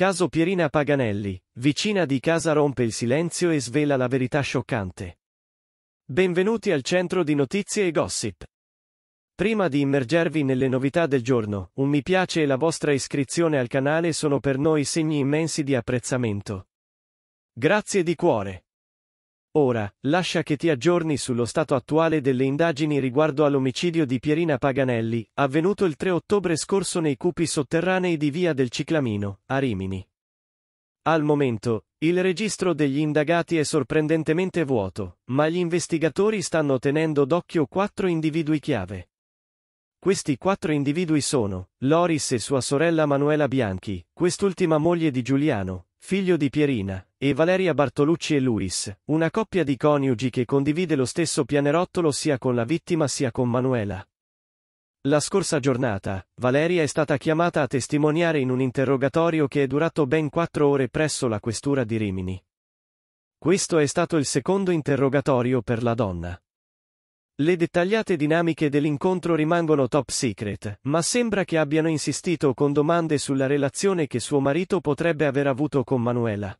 Caso Pierina Paganelli, vicina di casa rompe il silenzio e svela la verità scioccante. Benvenuti al centro di notizie e gossip. Prima di immergervi nelle novità del giorno, un mi piace e la vostra iscrizione al canale sono per noi segni immensi di apprezzamento. Grazie di cuore. Ora, lascia che ti aggiorni sullo stato attuale delle indagini riguardo all'omicidio di Pierina Paganelli, avvenuto il 3 ottobre scorso nei cupi sotterranei di Via del Ciclamino, a Rimini. Al momento, il registro degli indagati è sorprendentemente vuoto, ma gli investigatori stanno tenendo d'occhio quattro individui chiave. Questi quattro individui sono Loris e sua sorella Manuela Bianchi, quest'ultima moglie di Giuliano, figlio di Pierina, e Valeria Bartolucci e Luis, una coppia di coniugi che condivide lo stesso pianerottolo sia con la vittima sia con Manuela. La scorsa giornata, Valeria è stata chiamata a testimoniare in un interrogatorio che è durato ben quattro ore presso la questura di Rimini. Questo è stato il secondo interrogatorio per la donna. Le dettagliate dinamiche dell'incontro rimangono top secret, ma sembra che abbiano insistito con domande sulla relazione che suo marito potrebbe aver avuto con Manuela.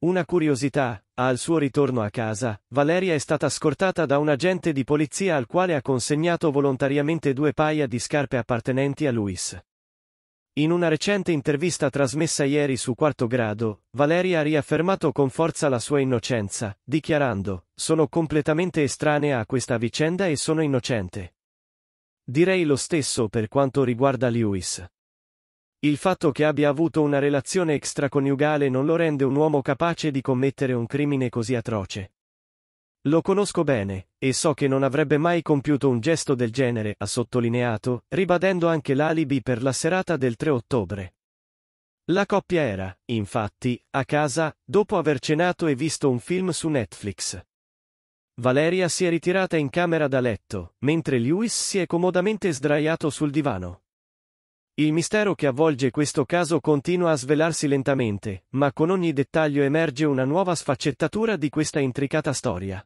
Una curiosità, al suo ritorno a casa, Valeria è stata scortata da un agente di polizia al quale ha consegnato volontariamente due paia di scarpe appartenenti a Luis. In una recente intervista trasmessa ieri su quarto grado, Valeria ha riaffermato con forza la sua innocenza, dichiarando, sono completamente estranea a questa vicenda e sono innocente. Direi lo stesso per quanto riguarda Lewis. Il fatto che abbia avuto una relazione extraconiugale non lo rende un uomo capace di commettere un crimine così atroce. Lo conosco bene, e so che non avrebbe mai compiuto un gesto del genere, ha sottolineato, ribadendo anche l'alibi per la serata del 3 ottobre. La coppia era, infatti, a casa, dopo aver cenato e visto un film su Netflix. Valeria si è ritirata in camera da letto, mentre Lewis si è comodamente sdraiato sul divano. Il mistero che avvolge questo caso continua a svelarsi lentamente, ma con ogni dettaglio emerge una nuova sfaccettatura di questa intricata storia.